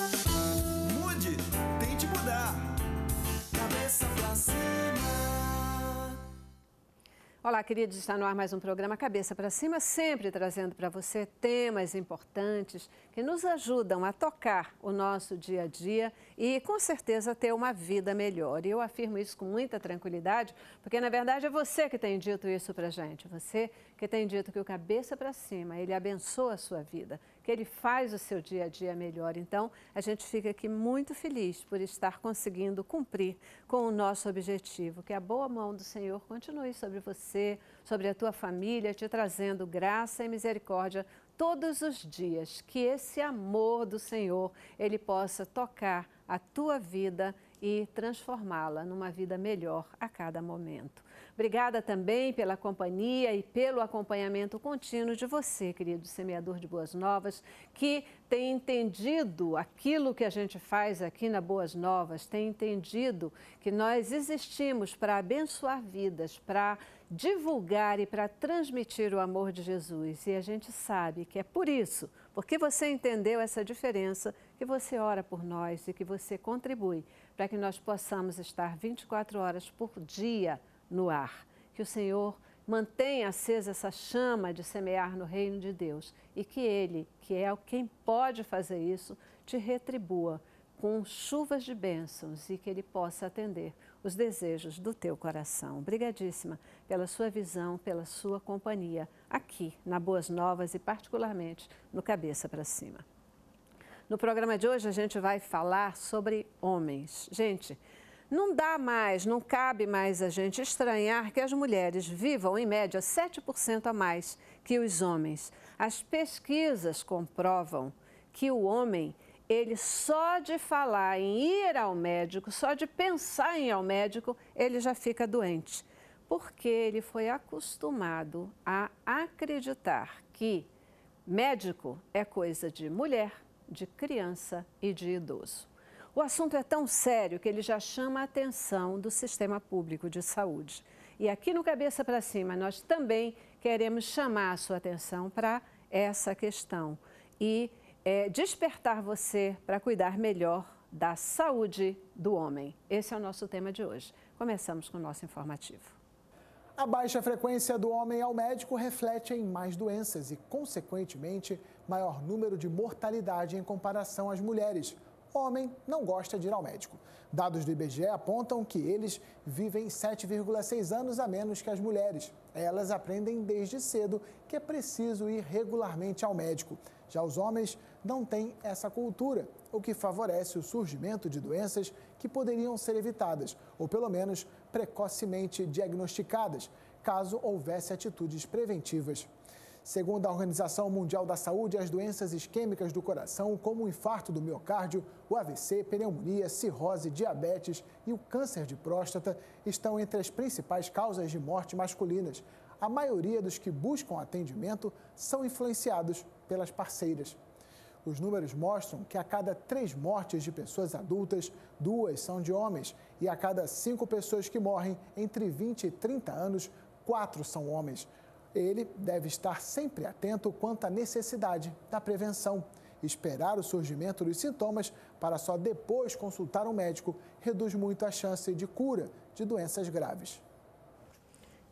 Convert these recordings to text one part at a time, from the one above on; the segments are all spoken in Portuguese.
Mude, tente mudar. Cabeça pra cima. Olá, queridos, está no ar mais um programa Cabeça para Cima, sempre trazendo para você temas importantes que nos ajudam a tocar o nosso dia a dia e, com certeza, ter uma vida melhor. E eu afirmo isso com muita tranquilidade, porque, na verdade, é você que tem dito isso para gente, você que tem dito que o Cabeça para Cima, ele abençoa a sua vida, que ele faz o seu dia a dia melhor. Então, a gente fica aqui muito feliz por estar conseguindo cumprir com o nosso objetivo. Que a boa mão do Senhor continue sobre você, sobre a tua família, te trazendo graça e misericórdia todos os dias. Que esse amor do Senhor, ele possa tocar a tua vida e transformá-la numa vida melhor a cada momento. Obrigada também pela companhia e pelo acompanhamento contínuo de você, querido semeador de Boas Novas, que tem entendido aquilo que a gente faz aqui na Boas Novas, tem entendido que nós existimos para abençoar vidas, para divulgar e para transmitir o amor de Jesus. E a gente sabe que é por isso, porque você entendeu essa diferença, que você ora por nós e que você contribui para que nós possamos estar 24 horas por dia no ar. Que o Senhor mantenha acesa essa chama de semear no reino de Deus e que Ele, que é quem pode fazer isso, te retribua com chuvas de bênçãos e que Ele possa atender os desejos do teu coração. Obrigadíssima pela sua visão, pela sua companhia aqui na Boas Novas e, particularmente, no Cabeça para Cima. No programa de hoje a gente vai falar sobre homens. Gente, não dá mais, não cabe mais a gente estranhar que as mulheres vivam em média 7% a mais que os homens. As pesquisas comprovam que o homem ele só de falar em ir ao médico, só de pensar em ir ao médico, ele já fica doente. Porque ele foi acostumado a acreditar que médico é coisa de mulher de criança e de idoso. O assunto é tão sério que ele já chama a atenção do sistema público de saúde. E aqui no Cabeça para Cima, nós também queremos chamar a sua atenção para essa questão e é, despertar você para cuidar melhor da saúde do homem. Esse é o nosso tema de hoje. Começamos com o nosso informativo. A baixa frequência do homem ao médico reflete em mais doenças e, consequentemente, maior número de mortalidade em comparação às mulheres. Homem não gosta de ir ao médico. Dados do IBGE apontam que eles vivem 7,6 anos a menos que as mulheres. Elas aprendem desde cedo que é preciso ir regularmente ao médico. Já os homens não têm essa cultura, o que favorece o surgimento de doenças que poderiam ser evitadas, ou pelo menos precocemente diagnosticadas, caso houvesse atitudes preventivas. Segundo a Organização Mundial da Saúde, as doenças isquêmicas do coração, como o infarto do miocárdio, o AVC, pneumonia, cirrose, diabetes e o câncer de próstata, estão entre as principais causas de morte masculinas. A maioria dos que buscam atendimento são influenciados pelas parceiras. Os números mostram que a cada três mortes de pessoas adultas, duas são de homens, e a cada cinco pessoas que morrem entre 20 e 30 anos, quatro são homens ele deve estar sempre atento quanto à necessidade da prevenção. Esperar o surgimento dos sintomas para só depois consultar um médico reduz muito a chance de cura de doenças graves.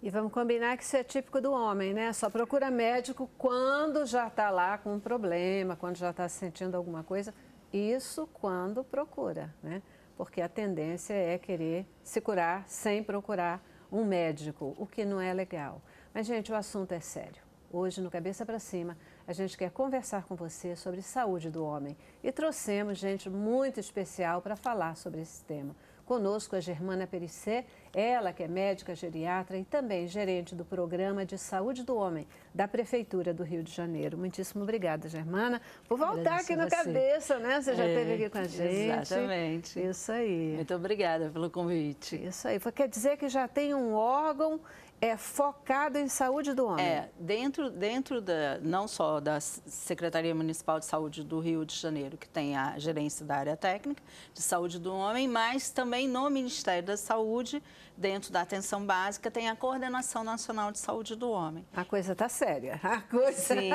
E vamos combinar que isso é típico do homem, né? Só procura médico quando já está lá com um problema, quando já está sentindo alguma coisa. Isso quando procura, né? Porque a tendência é querer se curar sem procurar um médico, o que não é legal. Mas, gente, o assunto é sério. Hoje, no Cabeça para Cima, a gente quer conversar com você sobre saúde do homem e trouxemos gente muito especial para falar sobre esse tema. Conosco a Germana Perissé, ela que é médica geriatra e também gerente do Programa de Saúde do Homem da Prefeitura do Rio de Janeiro. Muitíssimo obrigada, Germana, por voltar aqui no você. Cabeça, né? Você já é, esteve aqui com a gente. Exatamente. Isso aí. Muito obrigada pelo convite. Isso aí. Quer dizer que já tem um órgão é focado em saúde do homem. É, dentro, dentro da, não só da Secretaria Municipal de Saúde do Rio de Janeiro, que tem a gerência da área técnica de saúde do homem, mas também no Ministério da Saúde, dentro da atenção básica, tem a Coordenação Nacional de Saúde do Homem. A coisa está séria. A coisa. Sim,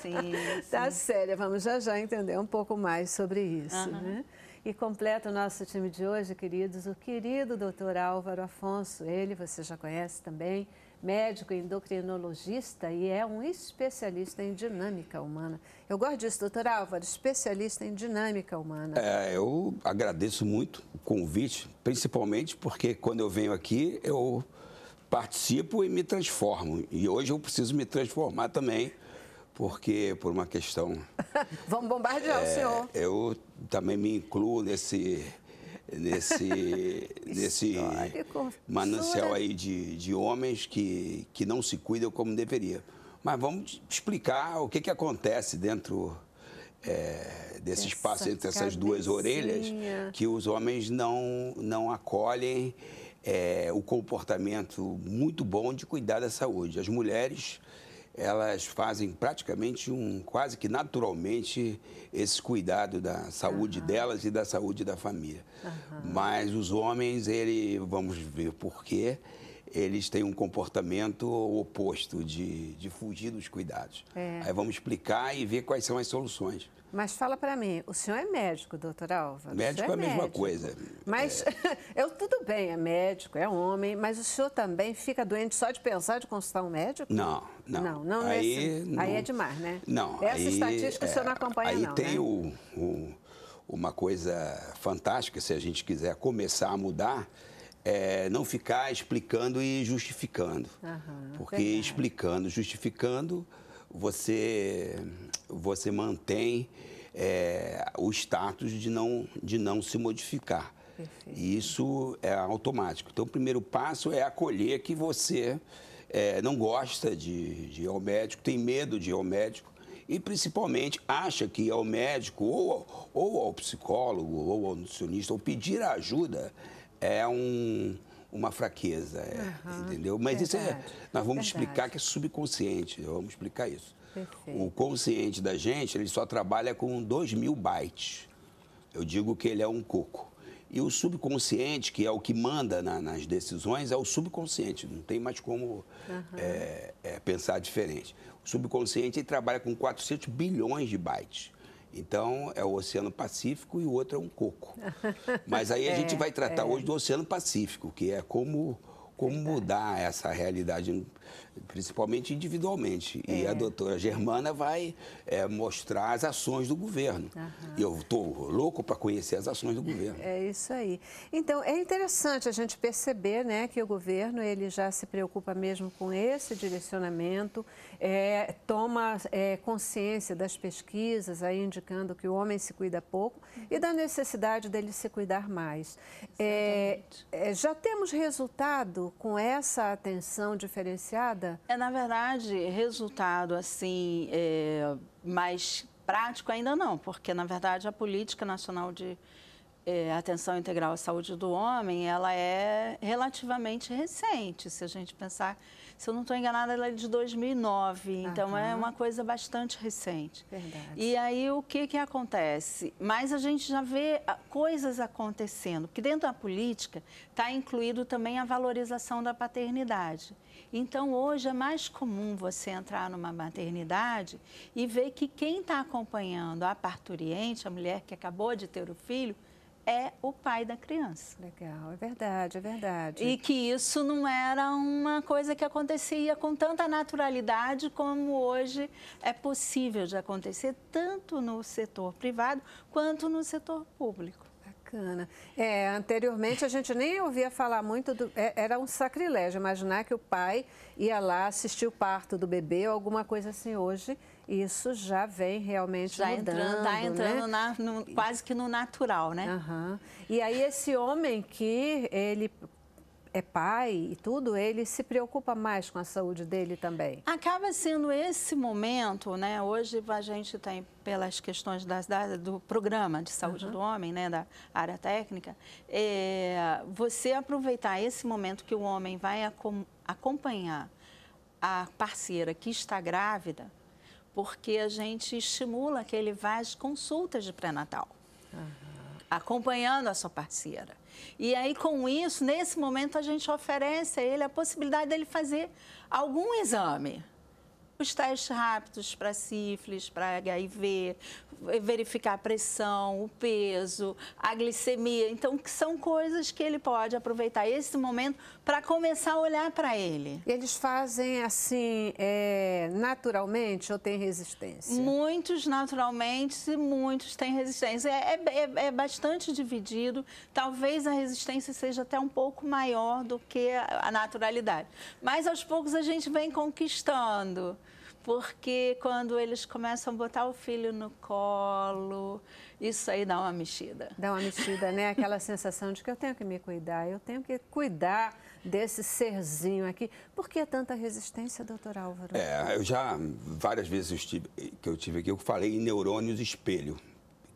sim. está séria. Vamos já já entender um pouco mais sobre isso, uhum. né? E completa o nosso time de hoje, queridos, o querido doutor Álvaro Afonso. Ele você já conhece também, médico endocrinologista e é um especialista em dinâmica humana. Eu gosto disso, doutor Álvaro, especialista em dinâmica humana. É, eu agradeço muito o convite, principalmente porque quando eu venho aqui, eu participo e me transformo. E hoje eu preciso me transformar também porque por uma questão. Vamos bombardear é, o senhor. Eu também me incluo nesse. Nesse, nesse manancial aí de, de homens que, que não se cuidam como deveria. Mas vamos explicar o que, que acontece dentro é, desse Essa espaço entre essas cabecinha. duas orelhas que os homens não, não acolhem é, o comportamento muito bom de cuidar da saúde. As mulheres elas fazem praticamente um, quase que naturalmente, esse cuidado da saúde uhum. delas e da saúde da família. Uhum. Mas os homens, ele, vamos ver por quê, eles têm um comportamento oposto de, de fugir dos cuidados. É. Aí vamos explicar e ver quais são as soluções. Mas fala para mim, o senhor é médico, doutor Alva? Médico é a mesma médico. coisa. Mas é... eu tudo bem, é médico, é homem, mas o senhor também fica doente só de pensar de consultar um médico? Não, não. Não, não aí, não... aí é demais, né? Não. Essa aí, estatística é... o senhor é, não acompanha, aí não. Aí tem né? o, o, uma coisa fantástica, se a gente quiser começar a mudar, é, não ficar explicando e justificando. porque verdade. explicando, justificando, você, você mantém é, o status de não, de não se modificar. Perfeito. E isso é automático. Então, o primeiro passo é acolher que você é, não gosta de, de ir ao médico, tem medo de ir ao médico e, principalmente, acha que ir ao médico ou, ou ao psicólogo ou ao nutricionista ou pedir ajuda é um, uma fraqueza, é, uhum, entendeu? Mas verdade, isso é, nós vamos verdade. explicar que é subconsciente, vamos explicar isso. Perfeito. O consciente da gente, ele só trabalha com 2 mil bytes. Eu digo que ele é um coco. E o subconsciente, que é o que manda na, nas decisões, é o subconsciente. Não tem mais como uhum. é, é, pensar diferente. O subconsciente ele trabalha com 400 bilhões de bytes. Então, é o Oceano Pacífico e o outro é um coco. Mas aí a é, gente vai tratar é. hoje do Oceano Pacífico, que é como como mudar essa realidade, principalmente individualmente. É. E a doutora Germana vai é, mostrar as ações do governo. Uhum. Eu estou louco para conhecer as ações do governo. É isso aí. Então, é interessante a gente perceber né, que o governo ele já se preocupa mesmo com esse direcionamento, é, toma é, consciência das pesquisas, aí indicando que o homem se cuida pouco, e da necessidade dele se cuidar mais. É, é, já temos resultado com essa atenção diferenciada? É, na verdade, resultado assim, é, mais prático ainda não, porque na verdade a política nacional de é, atenção integral à saúde do homem, ela é relativamente recente, se a gente pensar. Se eu não estou enganada, ela é de 2009, então é uma coisa bastante recente. Verdade. E aí o que, que acontece? Mas a gente já vê ah, coisas acontecendo, porque dentro da política está incluído também a valorização da paternidade. Então hoje é mais comum você entrar numa maternidade e ver que quem está acompanhando a parturiente, a mulher que acabou de ter o filho, é o pai da criança. Legal, é verdade, é verdade. E que isso não era uma coisa que acontecia com tanta naturalidade como hoje é possível de acontecer, tanto no setor privado quanto no setor público. Bacana. É, anteriormente a gente nem ouvia falar muito, do, é, era um sacrilégio imaginar que o pai ia lá assistir o parto do bebê ou alguma coisa assim hoje isso já vem realmente já tá mudando, né? entrando, tá entrando né? na, no, quase que no natural, né? Uhum. E aí esse homem que ele é pai e tudo, ele se preocupa mais com a saúde dele também. Acaba sendo esse momento, né? Hoje a gente tem pelas questões das, da, do programa de saúde uhum. do homem, né, da área técnica, é, você aproveitar esse momento que o homem vai acom acompanhar a parceira que está grávida porque a gente estimula que ele vá às consultas de pré-natal, uhum. acompanhando a sua parceira. E aí, com isso, nesse momento, a gente oferece a ele a possibilidade dele fazer algum exame os testes rápidos para sífilis, para HIV, verificar a pressão, o peso, a glicemia. Então, que são coisas que ele pode aproveitar esse momento para começar a olhar para ele. Eles fazem assim é, naturalmente ou tem resistência? Muitos naturalmente e muitos têm resistência. É, é, é, é bastante dividido. Talvez a resistência seja até um pouco maior do que a naturalidade. Mas aos poucos a gente vem conquistando porque quando eles começam a botar o filho no colo, isso aí dá uma mexida. Dá uma mexida, né? Aquela sensação de que eu tenho que me cuidar, eu tenho que cuidar desse serzinho aqui. Por que tanta resistência, doutor Álvaro? É, eu já, várias vezes estive, que eu tive aqui, eu falei em neurônios espelho,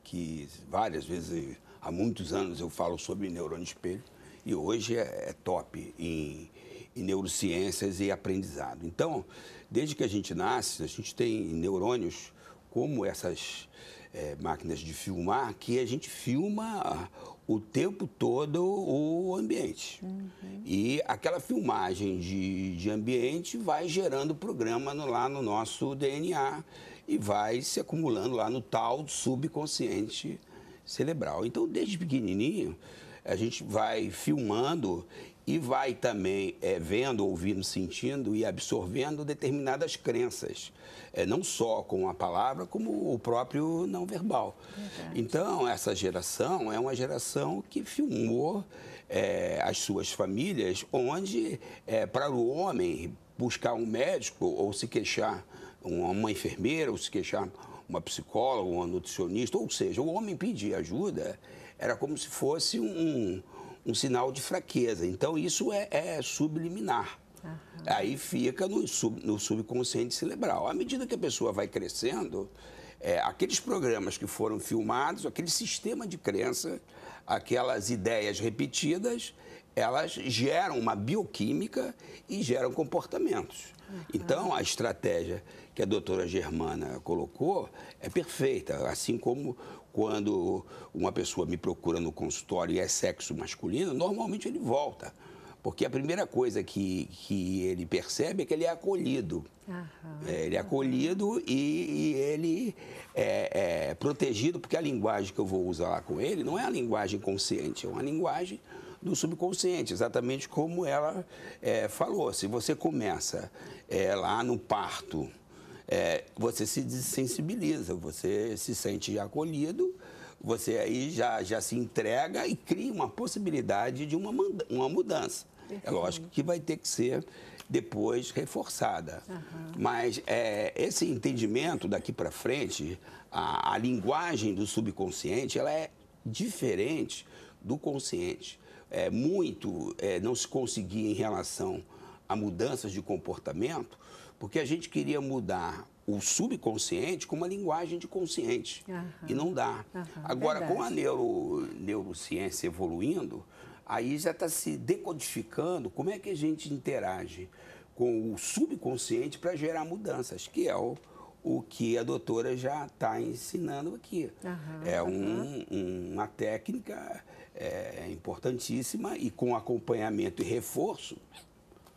que várias vezes, há muitos anos eu falo sobre neurônio espelho, e hoje é, é top em, em neurociências e aprendizado. Então, Desde que a gente nasce, a gente tem neurônios como essas é, máquinas de filmar, que a gente filma o tempo todo o ambiente. Uhum. E aquela filmagem de, de ambiente vai gerando programa no, lá no nosso DNA e vai se acumulando lá no tal subconsciente cerebral. Então, desde pequenininho, a gente vai filmando e vai também é, vendo, ouvindo, sentindo e absorvendo determinadas crenças, é, não só com a palavra, como o próprio não verbal. Verdade. Então, essa geração é uma geração que filmou é, as suas famílias, onde é, para o homem buscar um médico ou se queixar uma enfermeira ou se queixar uma psicóloga, uma nutricionista, ou seja, o homem pedir ajuda era como se fosse um, um sinal de fraqueza. Então, isso é, é subliminar. Aí fica no, sub, no subconsciente cerebral. À medida que a pessoa vai crescendo, é, aqueles programas que foram filmados, aquele sistema de crença, aquelas ideias repetidas, elas geram uma bioquímica e geram comportamentos. Uhum. Então, a estratégia que a doutora Germana colocou é perfeita, assim como quando uma pessoa me procura no consultório e é sexo masculino, normalmente ele volta. Porque a primeira coisa que, que ele percebe é que ele é acolhido. Aham. É, ele é acolhido e, e ele é, é, protegido, porque a linguagem que eu vou usar lá com ele não é a linguagem consciente, é uma linguagem do subconsciente, exatamente como ela é, falou. Se você começa é, lá no parto é, você se desensibiliza, você se sente acolhido, você aí já, já se entrega e cria uma possibilidade de uma, uma mudança. É lógico que vai ter que ser depois reforçada. Uhum. Mas é, esse entendimento daqui para frente, a, a, linguagem do subconsciente, ela é diferente do consciente. É, muito é, não se conseguia em relação a mudanças de comportamento porque a gente queria mudar o subconsciente com uma linguagem de consciente. E não dá. Agora, verdade. com a neuro, neurociência evoluindo, aí já está se decodificando como é que a gente interage com o subconsciente para gerar mudanças, que é o, o que a doutora já está ensinando aqui. é um, uma técnica é, importantíssima e com acompanhamento e reforço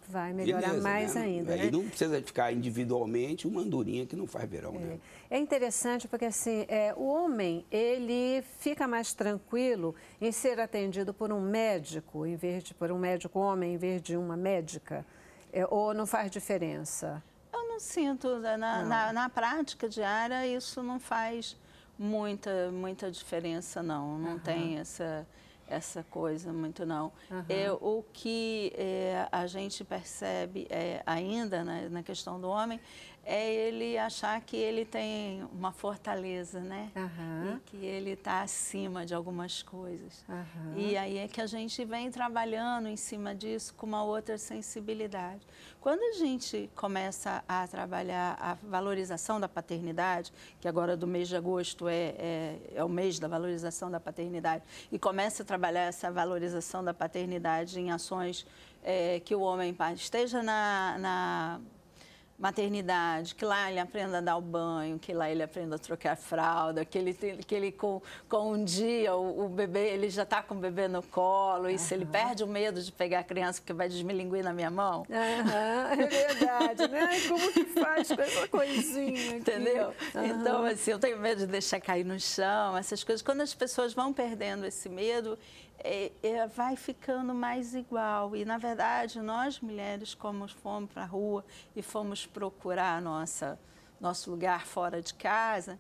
vai melhorar Beleza, mais né? ainda. Aí né? não precisa ficar individualmente uma andorinha que não faz verão, né? é. né? É interessante porque assim, é, o homem ele fica mais tranquilo em ser atendido por um médico em vez de por um médico homem em vez de uma médica, é, ou não faz diferença? Eu não sinto né? na, não. na, na prática diária isso não faz muita muita diferença não, não uhum. tem essa essa coisa muito não. Uhum. É, o que é, a gente percebe é, ainda né, na, questão do homem é ele achar que ele tem uma fortaleza, né? Uhum. E que ele está acima de algumas coisas. Uhum. E aí é que a gente vem trabalhando em cima disso com uma outra sensibilidade. Quando a gente começa a trabalhar a valorização da paternidade, que agora do mês de agosto é, é, é o mês da valorização da paternidade, e começa a trabalhar essa valorização da paternidade em ações é, que o homem esteja na, na maternidade, que lá ele aprenda a dar o banho, que lá ele aprenda a trocar a fralda, que ele, que ele com, com um dia o, o bebê, ele já está com o bebê no colo, uhum. e se ele perde o medo de pegar a criança porque vai desmilinguir na minha mão. Uhum, é verdade, né? Como que faz com essa coisinha? Aqui? Entendeu? Uhum. Então, assim, eu tenho medo de deixar cair no chão, essas coisas. Quando as pessoas vão perdendo esse medo, é, é, vai ficando mais igual. E, na verdade, nós mulheres, como fomos para a rua e fomos procurar nossa, nosso lugar fora de casa,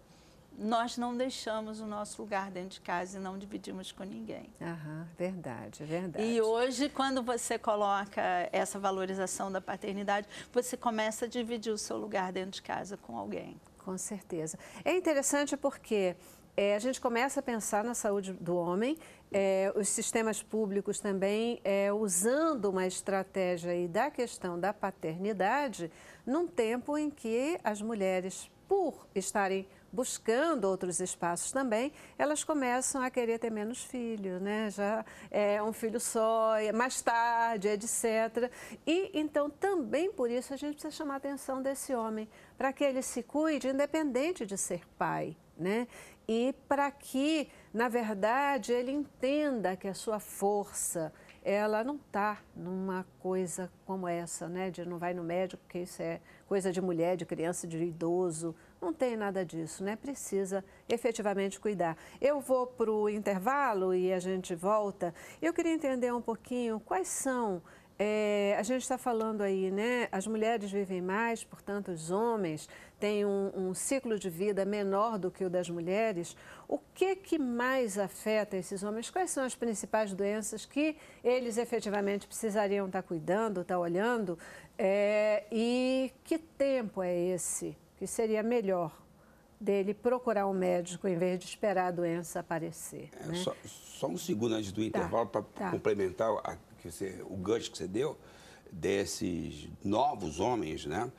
nós não deixamos o nosso lugar dentro de casa e não dividimos com ninguém. Aham, verdade, é verdade. E hoje, quando você coloca essa valorização da paternidade, você começa a dividir o seu lugar dentro de casa com alguém. Com certeza. É interessante porque é, a gente começa a pensar na saúde do homem é, os sistemas públicos também, é, usando uma estratégia aí da questão da paternidade, num tempo em que as mulheres, por estarem buscando outros espaços também, elas começam a querer ter menos filhos, né? Já é um filho só, é mais tarde, etc. E então também por isso a gente precisa chamar a atenção desse homem, para que ele se cuide, independente de ser pai, né? E para que na verdade, ele entenda que a sua força, ela não está numa coisa como essa, né? De não vai no médico, porque isso é coisa de mulher, de criança, de idoso. Não tem nada disso, né? Precisa efetivamente cuidar. Eu vou para o intervalo e a gente volta. Eu queria entender um pouquinho quais são é, a gente está falando aí, né? As mulheres vivem mais, portanto, os homens têm um, um, ciclo de vida menor do que o das mulheres. O que, que mais afeta esses homens? Quais são as principais doenças que eles efetivamente precisariam estar tá cuidando, estar tá olhando? É, e que tempo é esse que seria melhor dele procurar um médico em vez de esperar a doença aparecer? É, né? só, só, um segundo antes do tá, intervalo para tá. complementar a que você, o gancho que você deu, desses novos homens, né?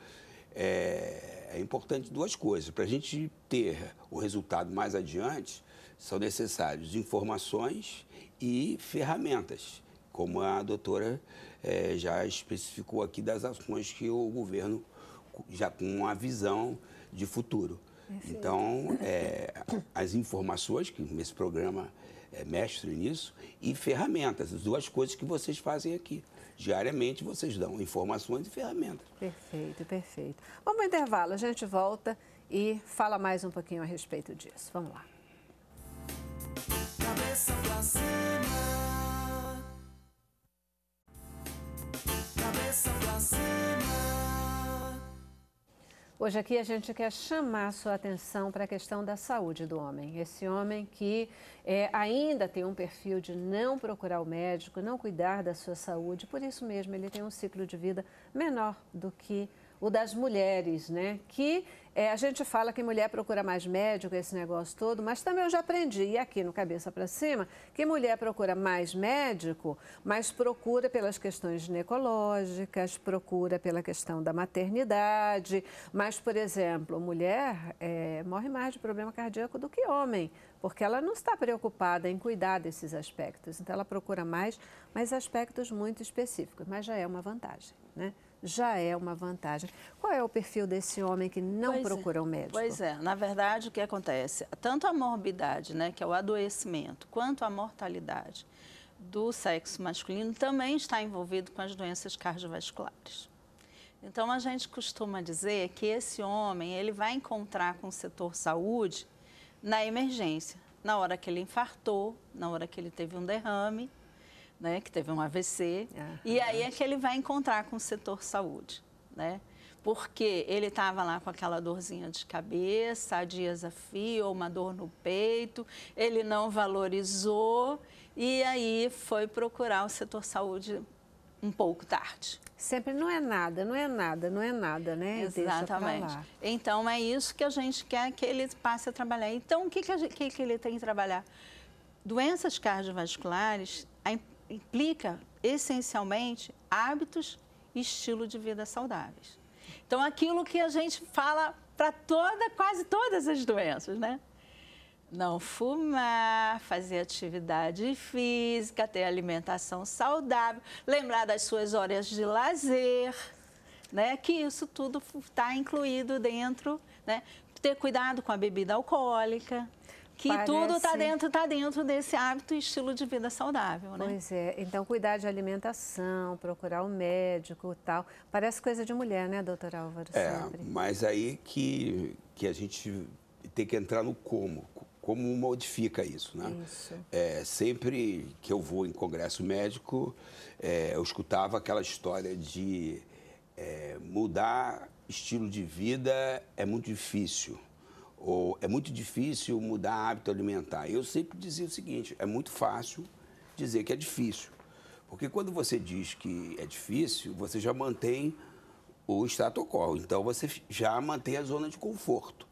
É, é importante duas coisas. Para a gente ter o resultado mais adiante, são necessárias informações e ferramentas, como a doutora é, já especificou aqui das ações que o governo já com uma visão de futuro. Então, é, as informações que nesse programa é mestre nisso, e ferramentas, as duas coisas que vocês fazem aqui. Diariamente vocês dão informações e ferramentas. Perfeito, perfeito. Vamos ao intervalo, a gente volta e fala mais um pouquinho a respeito disso. Vamos lá. Cabeça pra cima. Cabeça pra cima. Hoje aqui a gente quer chamar sua atenção para a questão da saúde do homem. Esse homem que é, ainda tem um perfil de não procurar o médico, não cuidar da sua saúde, por isso mesmo ele tem um ciclo de vida menor do que o das mulheres, né? Que é, a gente fala que mulher procura mais médico, esse negócio todo, mas também eu já aprendi, e aqui no Cabeça para Cima, que mulher procura mais médico, mas procura pelas questões ginecológicas, procura pela questão da maternidade. Mas, por exemplo, mulher é, morre mais de problema cardíaco do que homem, porque ela não está preocupada em cuidar desses aspectos. Então, ela procura mais, mas aspectos muito específicos, mas já é uma vantagem, né? já é uma vantagem. Qual é o perfil desse homem que não pois é, procura é. um médico? Pois é, na verdade o que acontece, tanto a morbidade, né, que é o adoecimento, quanto a mortalidade do sexo masculino também está envolvido com as doenças cardiovasculares. Então a gente costuma dizer que esse homem, ele vai encontrar com o setor saúde na emergência, na hora que ele infartou, na hora que ele teve um derrame né, que teve um AVC, uhum. e aí é que ele vai encontrar com o setor saúde, né? Porque ele estava lá com aquela dorzinha de cabeça, dias a fio, uma dor no peito, ele não valorizou e aí foi procurar o setor saúde um pouco tarde. Sempre não é nada, não é nada, não é nada, né? Exatamente. Então é isso que a gente quer que ele passe a trabalhar. Então o que, que, gente, que, que ele tem que trabalhar? Doenças cardiovasculares, a importância implica essencialmente hábitos e estilo de vida saudáveis. Então, aquilo que a gente fala para toda, quase todas as doenças, né? Não fumar, fazer atividade física, ter alimentação saudável, lembrar das suas horas de lazer, né? Que isso tudo está incluído dentro, né? Ter cuidado com a bebida alcoólica, que tá Parece... tudo está dentro, tá dentro desse hábito e estilo de vida saudável, né? Pois é, então cuidar de alimentação, procurar o um médico e tal. Parece coisa de mulher, né, doutor Álvaro? É, sempre. mas aí que, que a gente tem que entrar no como. Como modifica isso, né? Isso. É, sempre que eu vou em congresso médico, é, eu escutava aquela história de é, mudar estilo de vida é muito difícil ou é muito difícil mudar hábito alimentar. Eu sempre dizia o seguinte: é muito fácil dizer que é difícil. Porque quando você diz que é difícil, você já mantém o status quo. Então você já mantém a zona de conforto.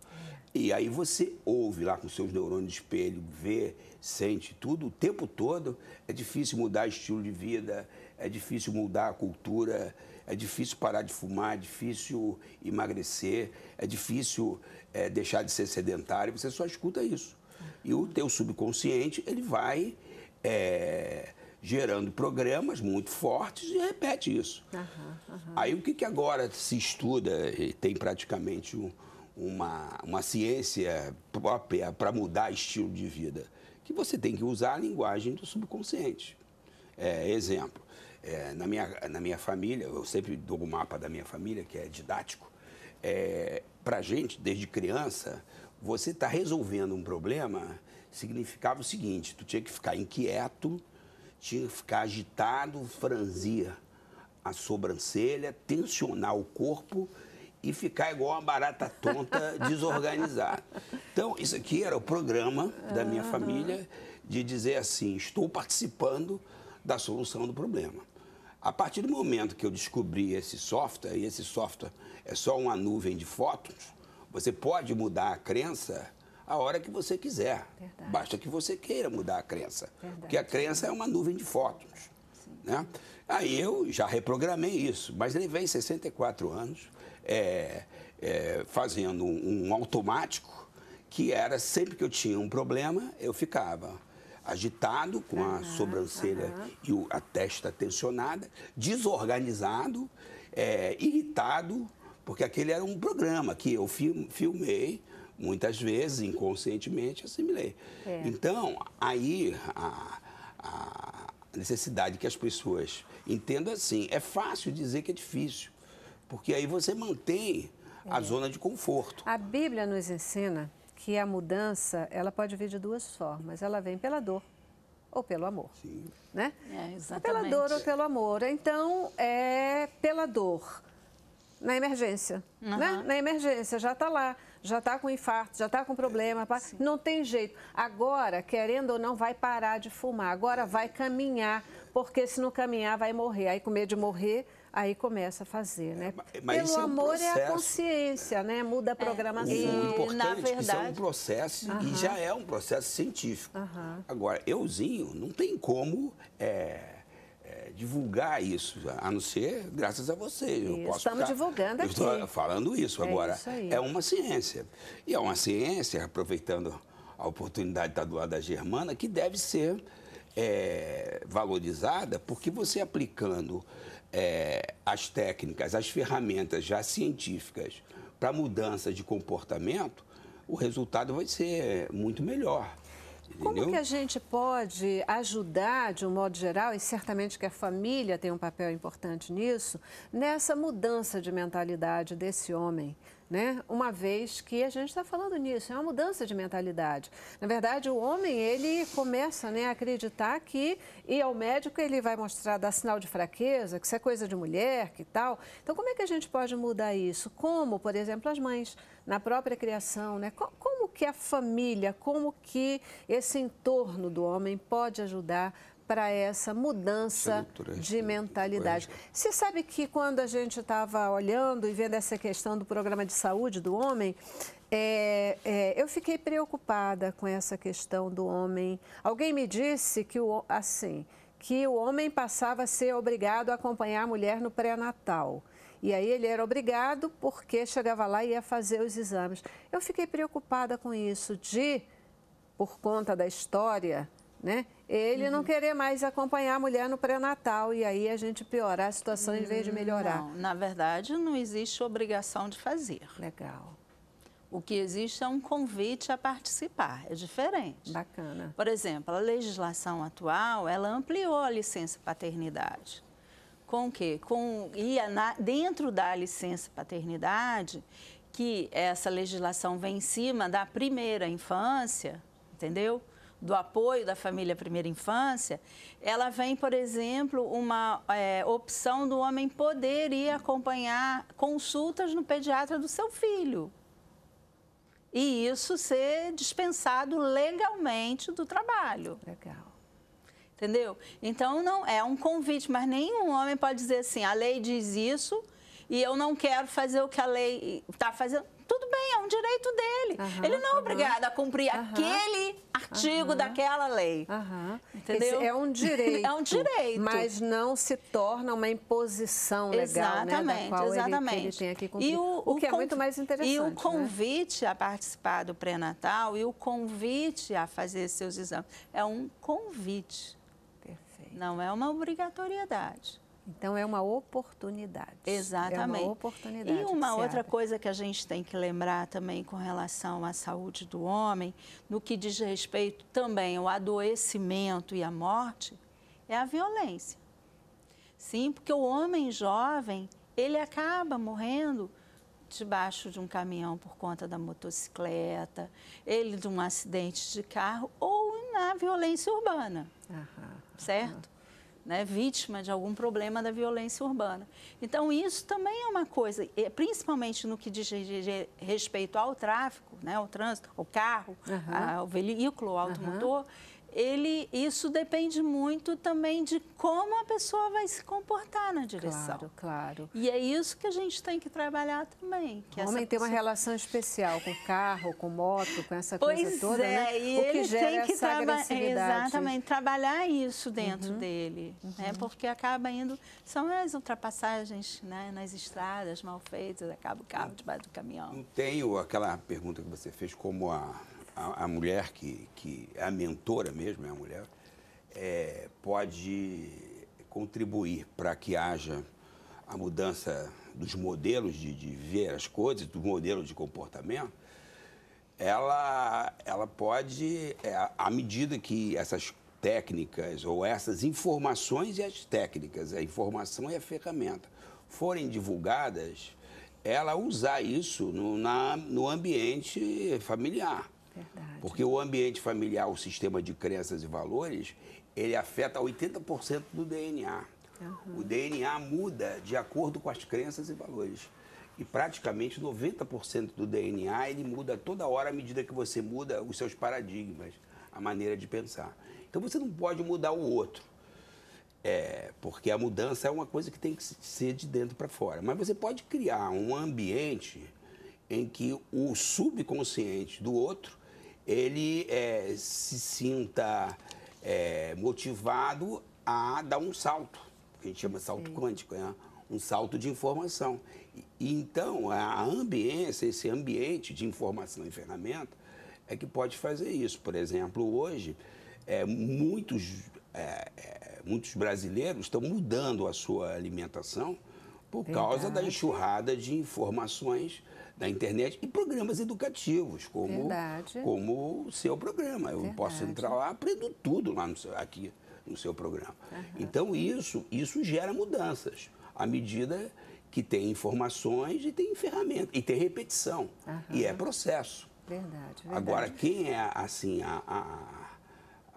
E aí você ouve lá com seus neurônios de espelho, vê, sente tudo o tempo todo. É difícil mudar estilo de vida, é difícil mudar a cultura, é difícil parar de fumar, é difícil emagrecer, é difícil é, deixar de ser sedentário. Você só escuta isso. E o teu subconsciente, ele vai é, gerando programas muito fortes e repete isso. Uhum, uhum. Aí o que, que agora se estuda e tem praticamente um, uma, uma ciência própria para mudar estilo de vida? Que você tem que usar a linguagem do subconsciente. É, exemplo, é, na, minha, na minha família, eu sempre dou o um mapa da minha família, que é didático. É, Para gente, desde criança, você está resolvendo um problema significava o seguinte: tu tinha que ficar inquieto, tinha que ficar agitado, franzir a sobrancelha, tensionar o corpo e ficar igual uma barata tonta desorganizada. Então, isso aqui era o programa da minha família de dizer assim: estou participando da solução do problema. A partir do momento que eu descobri esse software, e esse software é só uma nuvem de fotos, você pode mudar a crença a hora que você quiser. Verdade. Basta que você queira mudar a crença. Verdade. Porque a crença é uma nuvem de fotos, Né? Aí eu já reprogramei isso, mas levei 64 anos é, é, fazendo um automático que era sempre que eu tinha um problema, eu ficava agitado, com a uhum, sobrancelha uhum. e o, a testa tensionada, desorganizado, é, irritado, porque aquele era um programa que eu filmei, muitas vezes, inconscientemente, assimilei. É. Então, aí a, a necessidade que as pessoas entendam é assim, é fácil dizer que é difícil, porque aí você mantém é. a zona de conforto. A Bíblia nos ensina que a mudança ela pode vir de duas formas. Ela vem pela dor ou pelo amor, Sim. né? É, exatamente. pela dor ou pelo amor. Então é pela dor na emergência, uhum. né? Na emergência já está lá, já está com infarto, já está com problema, não tem jeito. Agora, querendo ou não, vai parar de fumar. Agora vai caminhar, porque se não caminhar vai morrer. Aí com medo de morrer aí começa a fazer, né? É, mas Pelo é um amor processo. é a né? consciência, né? Muda a é. programação. É. O, o importante é isso é um processo e já é um processo científico. Agora, euzinho, não tem como é, divulgar isso, a não ser graças a vocês. Estamos divulgando aqui. Estou falando isso agora. Isso é uma ciência. E é uma ciência, aproveitando a oportunidade de estar do lado da Germana, que deve ser é, valorizada, porque você aplicando é, as técnicas, as ferramentas já científicas para mudança de comportamento, o resultado vai ser muito melhor. Como que a gente pode ajudar, de um modo geral, e certamente que a família tem um papel importante nisso, nessa mudança de mentalidade desse homem? né? Uma vez que a gente está falando nisso, é uma mudança de mentalidade. Na verdade, o homem ele começa, né, a acreditar que e ao médico ele vai mostrar dar sinal de fraqueza, que isso é coisa de mulher, que tal. Então, como é que a gente pode mudar isso? Como, por exemplo, as mães na própria criação, né? Como que a família, como que esse entorno do homem pode ajudar para essa mudança de mentalidade. Você sabe que quando a gente estava olhando e vendo essa questão do programa de saúde do homem, é, é, eu fiquei preocupada com essa questão do homem. Alguém me disse que o assim que o homem passava a ser obrigado a acompanhar a mulher no pré-natal. E aí ele era obrigado porque chegava lá e ia fazer os exames. Eu fiquei preocupada com isso, de, por conta da história, né? ele uhum. não querer mais acompanhar a mulher no pré-natal e aí a gente piorar a situação em vez de melhorar. Não, na verdade, não existe obrigação de fazer. Legal. O que existe é um convite a participar, é diferente. Bacana. Por exemplo, a legislação atual, ela ampliou a licença paternidade. Com o quê? Com, e é na, dentro da licença paternidade, que essa legislação vem em cima da primeira infância, entendeu? do apoio da família primeira infância, ela vem, por exemplo, uma é, opção do homem poder ir acompanhar consultas no pediatra do seu filho. E isso ser dispensado legalmente do trabalho. Legal. Entendeu? Então, não é um convite, mas nenhum homem pode dizer assim: a lei diz isso e eu não quero fazer o que a lei está fazendo bem, é um direito dele. ele não é obrigado a cumprir aquele artigo daquela lei. Entendeu? Esse é um direito. é um direito. Mas não se torna uma imposição legal, né, exatamente, né? Exatamente, ele, ele tem aqui cumprir, e o, o que é muito mais interessante. E o né? convite né? a participar do pré-natal e o convite a fazer seus exames. É um convite. Perfeito. Não é uma obrigatoriedade. Então é uma oportunidade. Exatamente. É uma oportunidade. E uma outra abre. coisa que a gente tem que lembrar também com relação à saúde do homem, no que diz respeito também ao adoecimento e à morte, é a violência. Sim, porque o homem jovem, ele acaba morrendo debaixo de um caminhão por conta da motocicleta, ele de um acidente de carro ou na violência urbana, aham, certo? Aham né, vítima de algum problema da violência urbana. Então, isso também é uma coisa, principalmente no que diz respeito ao tráfico, né, ao trânsito, ao carro, uhum. ao veículo, ao automotor, uhum ele, isso depende muito também de como a pessoa vai se comportar na direção. Claro, claro. E é isso que a gente tem que trabalhar também. Que o homem pessoa... tem uma relação especial com carro, com moto, com essa pois coisa toda, é, né? E o ele que gera tem que essa traba... Exatamente, trabalhar isso dentro uhum, dele, né? uhum. Né? porque acaba indo, são as ultrapassagens né? nas estradas mal feitas, acaba o carro debaixo do caminhão. Não tenho aquela pergunta que você fez como a a, a mulher que, que é a mentora mesmo, é a mulher, é, pode contribuir para que haja a mudança dos modelos de, de ver as coisas, do modelo de comportamento, ela, ela pode, é, à medida que essas técnicas ou essas informações e as técnicas, a informação e a ferramenta forem divulgadas, ela usar isso no, na, no ambiente familiar. Verdade. Porque o ambiente familiar, o sistema de crenças e valores, ele afeta 80% do DNA. Uhum. O DNA muda de acordo com as crenças e valores. E praticamente 90% do DNA ele muda toda hora à medida que você muda os seus paradigmas, a maneira de pensar. Então você não pode mudar o outro. É, porque a mudança é uma coisa que tem que ser de dentro para fora. Mas você pode criar um ambiente em que o subconsciente do outro ele é, se sinta é, motivado a dar um salto, que a gente chama salto quântico, né? um salto de informação. E, então, a ambiência, esse ambiente de informação e ferramenta é que pode fazer isso. Por exemplo, hoje, é, muitos, é, é, muitos brasileiros estão mudando a sua alimentação por Verdade. causa da enxurrada de informações da internet e programas educativos, como, como o seu programa. Eu Verdade. posso entrar lá, aprendo tudo lá no seu, aqui no seu programa. Uhum. Então, isso, isso gera mudanças à medida que tem informações e tem ferramenta, e tem repetição, uhum. e é processo. Verdade, verdade. Agora, quem é assim, a,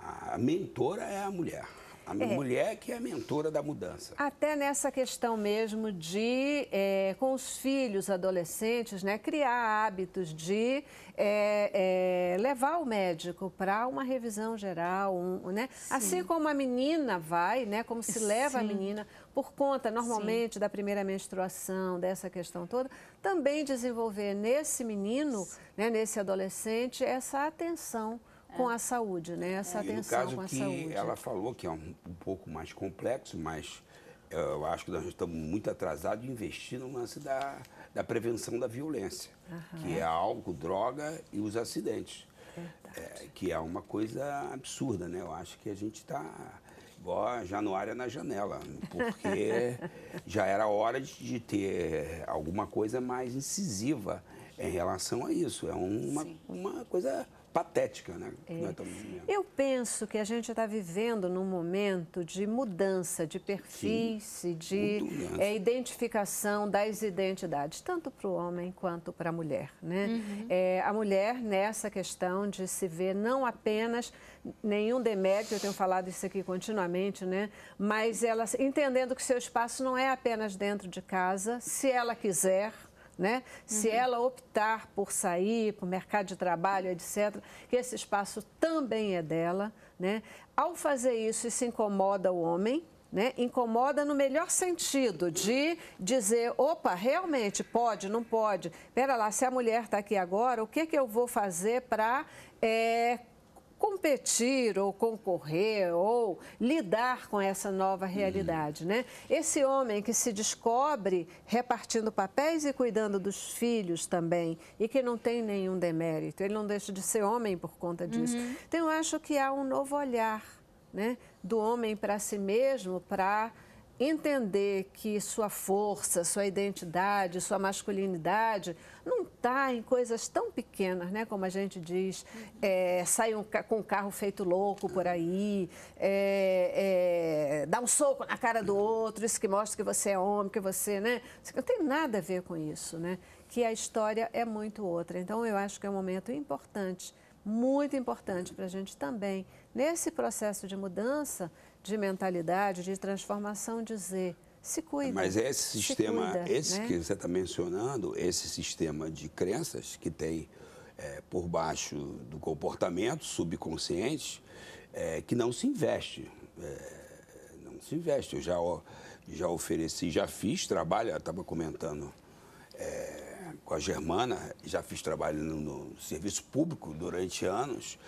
a, a mentora é a mulher. A é. mulher que é a mentora da mudança. Até nessa questão mesmo de, é, com os filhos adolescentes, né, criar hábitos de é, levar o médico para uma revisão geral, um, né? assim como a menina vai, né, como se leva Sim. a menina por conta normalmente Sim. da primeira menstruação, dessa questão toda, também desenvolver nesse menino, né, nesse adolescente, essa atenção com a saúde, né? Essa é, atenção com a saúde. Ela falou que é um, um pouco mais complexo, mas eh, eu acho que nós estamos muito atrasados em investir no lance da, da prevenção da violência, que é álcool, droga e os acidentes. É, que é uma coisa absurda, né? Eu acho que a gente está igual Januária na janela, porque já era hora de, de, ter alguma coisa mais incisiva em relação a isso. É uma, uma coisa patética, né? É. é eu penso que a gente está vivendo num momento de mudança de perfis, Sim, de né? é, identificação das identidades, tanto para o homem quanto para a mulher, né? Uhum. É, a mulher nessa questão de se ver não apenas nenhum demérito, eu tenho falado isso aqui continuamente, né? Mas ela entendendo que seu espaço não é apenas dentro de casa, se ela quiser, né? Uhum. Se ela optar por sair para o mercado de trabalho, etc., que esse espaço também é dela, né? Ao fazer isso, isso incomoda o homem, né? Incomoda no melhor sentido de dizer, opa, realmente pode, não pode. Pera lá, se a mulher está aqui agora, o que, que eu vou fazer para é, eh, competir ou concorrer ou lidar com essa nova uhum. realidade, né? Esse homem que se descobre repartindo papéis e cuidando dos filhos também e que não tem nenhum demérito, ele não deixa de ser homem por conta disso. Uhum. Então eu acho que há um novo olhar, né, do homem para si mesmo, para entender que sua força, sua identidade, sua masculinidade não está em coisas tão pequenas, né? Como a gente diz, é, sai um, com um carro feito louco por aí, é, é, dá um soco na cara do outro, isso que mostra que você é homem, que você, né? Isso não tem nada a ver com isso, né? Que a história é muito outra. Então, eu acho que é um momento importante, muito importante para a gente também, nesse processo de mudança, de mentalidade, de transformação, dizer se cuida. Mas esse sistema, cuida, esse né? que você está mencionando, esse sistema de crenças que tem é, por baixo do comportamento subconsciente, é, que não se investe. É, não se investe. Eu já, já ofereci, já fiz trabalho, estava comentando é, com a Germana, já fiz trabalho no, no serviço público durante anos,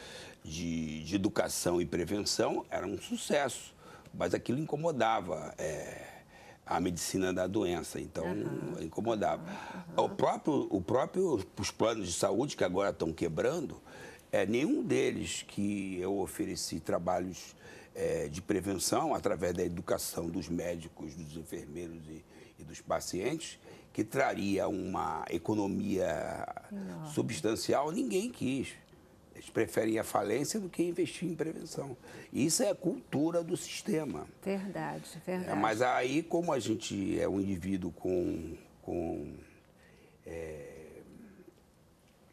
de, de educação e prevenção era um sucesso, mas aquilo incomodava. É, a medicina da doença, então uhum. incomodava. Uhum. O próprio, o próprio, os planos de saúde que agora estão quebrando, é, nenhum deles que eu ofereci trabalhos é, de prevenção através da educação dos médicos, dos enfermeiros e, e dos pacientes, que traria uma economia substancial, ninguém quis. Eles preferem a falência do que investir em prevenção. Isso é a cultura do sistema. Verdade, é, verdade. É, mas aí, como a gente é um indivíduo com, com é,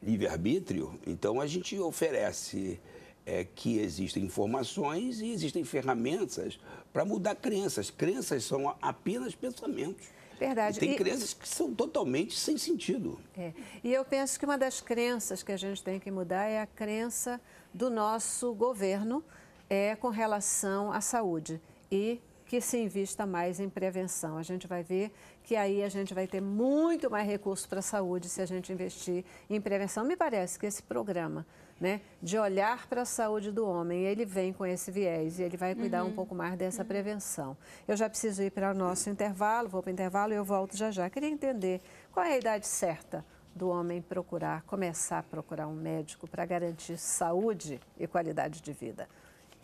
livre-arbítrio, então a gente oferece é, que existem informações e existem ferramentas para mudar crenças. Crenças são apenas pensamentos. Verdade. E tem e... crenças que são totalmente sem sentido. É. E eu penso que uma das crenças que a gente tem que mudar é a crença do nosso governo é com relação à saúde e que se invista mais em prevenção. A gente vai ver que aí a gente vai ter muito mais recurso para a saúde se a gente investir em prevenção. Me parece que esse programa né, de olhar para a saúde do homem, ele vem com esse viés e ele vai cuidar uhum. um pouco mais dessa uhum. prevenção. Eu já preciso ir para o nosso intervalo, vou para o intervalo e eu volto já já. Queria entender qual é a idade certa do homem procurar, começar a procurar um médico para garantir saúde e qualidade de vida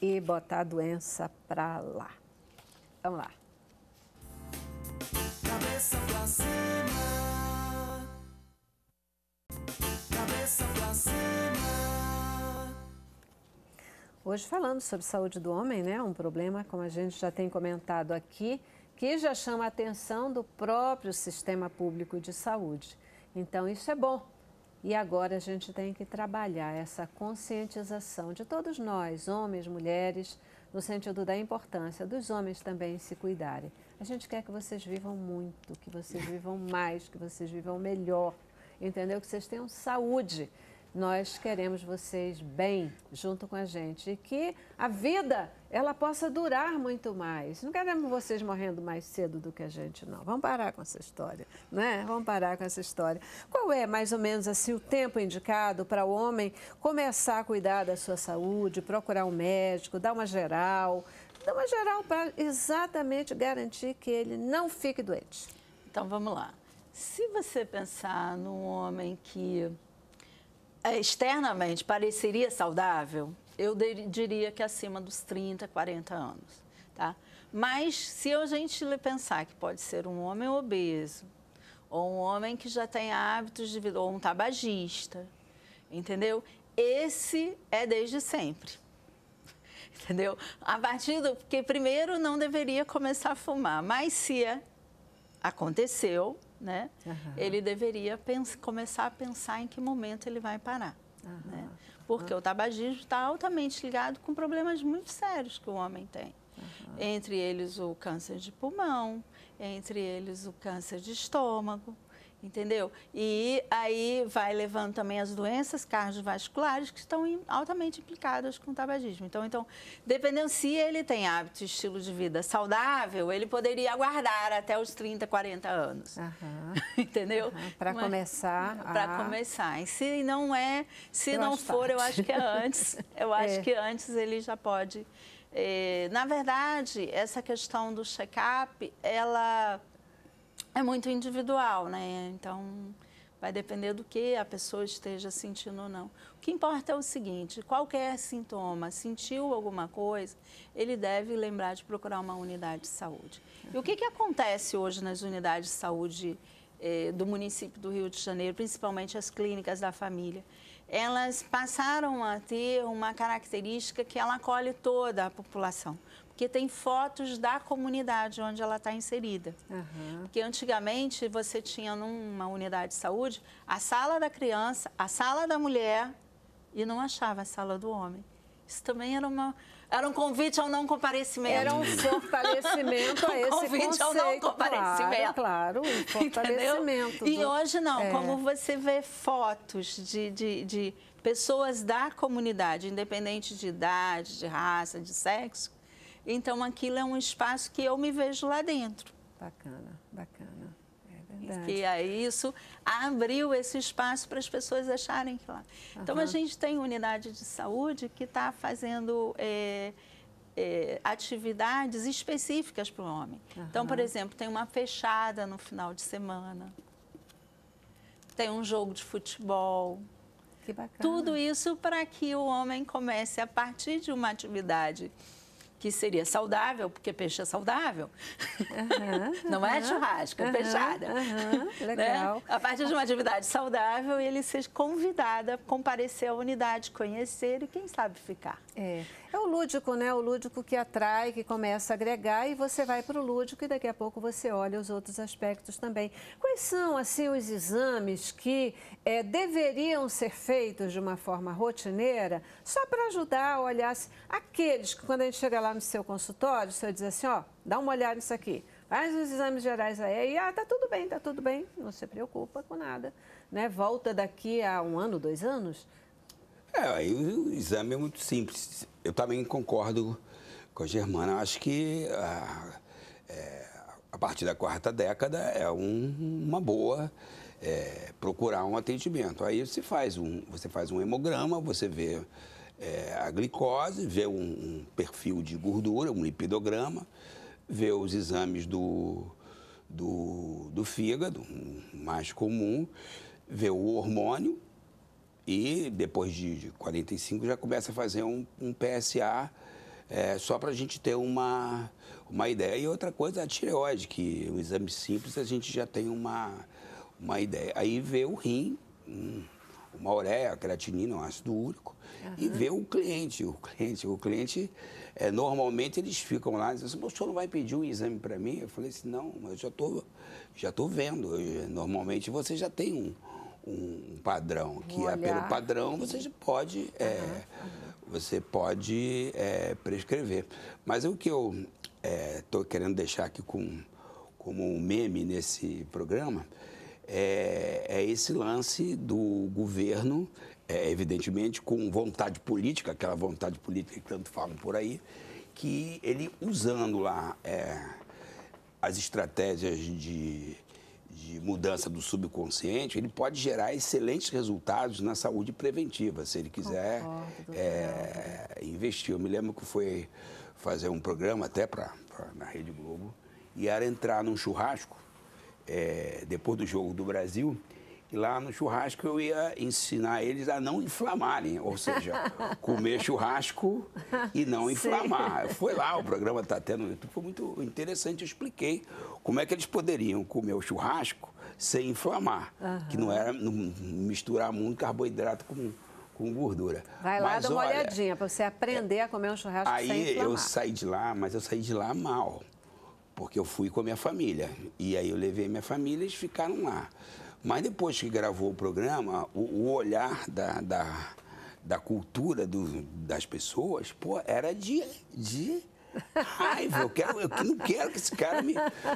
e botar a doença para lá. Vamos lá. Cabeça pra cima. Cabeça pra cima. Hoje falando sobre saúde do homem, né? Um problema, como a gente já tem comentado aqui, que já chama a atenção do próprio sistema público de saúde. Então, isso é bom. E agora a gente tem que trabalhar essa conscientização de todos nós, homens, mulheres, no sentido da importância dos homens também se cuidarem. A gente quer que vocês vivam muito, que vocês vivam mais, que vocês vivam melhor, entendeu? Que vocês tenham saúde. Nós queremos vocês bem junto com a gente e que a vida ela possa durar muito mais. Não queremos vocês morrendo mais cedo do que a gente, não. Vamos parar com essa história, né? Vamos parar com essa história. Qual é mais ou menos assim o tempo indicado para o homem começar a cuidar da sua saúde, procurar um médico, dar uma geral, então, a geral para exatamente garantir que ele não fique doente. Então, vamos lá. Se você pensar num homem que é, externamente pareceria saudável, eu diria que acima dos 30, 40 anos, tá? Mas se a gente pensar que pode ser um homem obeso, ou um homem que já tem hábitos de vida, ou um tabagista, entendeu? Esse é desde sempre entendeu? A partir do. Porque primeiro não deveria começar a fumar, mas se é, aconteceu, né? Uhum. Ele deveria começar a pensar em que momento ele vai parar. Uhum. Né? Porque uhum. o tabagismo está altamente ligado com problemas muito sérios que o homem tem. Entre eles o câncer de pulmão, entre eles o câncer de estômago, entendeu? E aí vai levando também as doenças cardiovasculares que estão altamente implicadas com o tabagismo. Então, então, dependendo se ele tem hábito e estilo de vida saudável, ele poderia aguardar até os 30, 40 anos, uhum. entendeu? Uhum. Para começar. Para começar. E se não é, se eu não for, eu acho que é antes. Eu é. acho que antes ele já pode. Eh, na verdade, essa questão do check-up, ela é muito individual, né? Então, vai depender do que a pessoa esteja sentindo ou não. O que importa é o seguinte: qualquer é sintoma, sentiu alguma coisa, ele deve lembrar de procurar uma unidade de saúde. E o que, que acontece hoje nas unidades de saúde eh, do município do Rio de Janeiro, principalmente as clínicas da família? Elas passaram a ter uma característica que ela acolhe toda a população que tem fotos da comunidade onde ela está inserida. Uhum. Porque antigamente você tinha numa unidade de saúde a sala da criança, a sala da mulher e não achava a sala do homem. Isso também era uma, era um convite ao não comparecimento. Era um fortalecimento um a esse convite conceito, ao não comparecimento. Claro, claro um fortalecimento. Do... E hoje não, é. como você vê fotos de, de, de pessoas da comunidade, independente de idade, de raça, de sexo, então aquilo é um espaço que eu me vejo lá dentro. Bacana, bacana. É verdade. E aí é isso abriu esse espaço para as pessoas acharem que lá. Uhum. Então a gente tem unidade de saúde que está fazendo. É, é, atividades específicas para o homem. Uhum. Então, por exemplo, tem uma fechada no final de semana, tem um jogo de futebol. Que bacana. Tudo isso para que o homem comece, a partir de uma atividade que seria saudável, porque peixe é saudável. Uhum, não é uhum, churrasco, é peixada. Uhum, legal. Né? A partir de uma atividade saudável, ele seja convidado a comparecer à unidade, conhecer e, quem sabe, ficar. É. É o lúdico, né? O lúdico que atrai, que começa a agregar e você vai para o lúdico e daqui a pouco você olha os outros aspectos também. Quais são, assim, os exames que é, deveriam ser feitos de uma forma rotineira só para ajudar a olhar aqueles que quando a gente chega lá no seu consultório, o senhor diz assim, ó, dá uma olhada nisso aqui. Faz os exames gerais aí, e ah, tá tudo bem, tá tudo bem, não se preocupa com nada, né? Volta daqui a um ano, dois anos, é, o exame é muito simples. Eu também concordo com a Germana. Eu acho que a, é, a, partir da quarta década é um, uma boa é, procurar um atendimento. Aí você faz um, você faz um hemograma, você vê é, a glicose, vê um, um, perfil de gordura, um lipidograma, vê os exames do, do, do fígado, mais comum, vê o hormônio e depois de, 45 já começa a fazer um, um PSA é, só para a gente ter uma, uma ideia. E outra coisa, a tireoide, que o exame simples a gente já tem uma, uma ideia. Aí vê o rim, hum, uma ureia, a creatinina, um ácido úrico, uhum. e vê o cliente. O cliente, o cliente é, normalmente eles ficam lá e dizem assim, o senhor não vai pedir um exame para mim? Eu falei assim, não, eu já estou já tô vendo. Eu, normalmente você já tem um, um padrão que um é pelo padrão você pode é, uhum. você pode é, prescrever mas o que eu estou é, querendo deixar aqui com, como um meme nesse programa é, é, esse lance do governo, é, evidentemente com vontade política, aquela vontade política que tanto falam por aí, que ele usando lá é, as estratégias de de mudança do subconsciente, ele pode gerar excelentes resultados na saúde preventiva, se ele quiser Concordo, é, investir. Eu me lembro que foi fazer um programa até para na Rede Globo e era entrar num churrasco é, depois do jogo do Brasil lá no churrasco eu ia ensinar eles a não inflamarem, ou seja, comer churrasco e não inflamar. Foi lá, o programa está YouTube, foi muito interessante, eu expliquei como é que eles poderiam comer o churrasco sem inflamar, uhum. que não era não misturar muito carboidrato com, com gordura. Vai lá, mas, dá uma olha, olhadinha para você aprender a comer um churrasco aí sem inflamar. Aí eu saí de lá, mas eu saí de lá mal, porque eu fui com a minha família, e aí eu levei minha família e eles ficaram lá. Mas depois que gravou o programa, o, o olhar da, da, da cultura do, das pessoas, pô, era de, de raiva. Eu, quero, eu não quero que esse cara me,